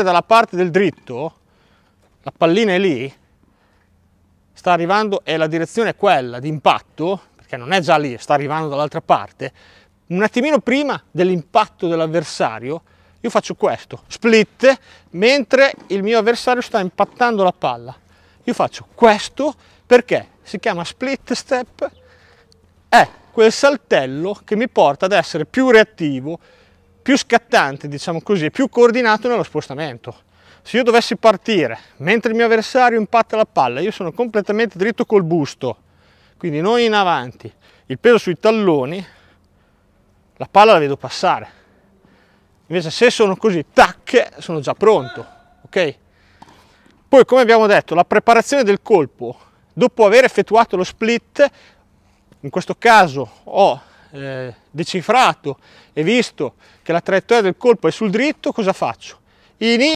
dalla parte del dritto, la pallina è lì, sta arrivando e la direzione è quella di impatto, perché non è già lì, sta arrivando dall'altra parte, un attimino prima dell'impatto dell'avversario, io faccio questo, split, mentre il mio avversario sta impattando la palla. Io faccio questo perché si chiama split step, è quel saltello che mi porta ad essere più reattivo, più scattante, diciamo così, e più coordinato nello spostamento. Se io dovessi partire mentre il mio avversario impatta la palla, io sono completamente dritto col busto, quindi non in avanti, il peso sui talloni, la palla la vedo passare. Invece se sono così, tac, sono già pronto, ok? Poi come abbiamo detto, la preparazione del colpo, dopo aver effettuato lo split, in questo caso ho eh, decifrato e visto che la traiettoria del colpo è sul dritto, cosa faccio? Inizio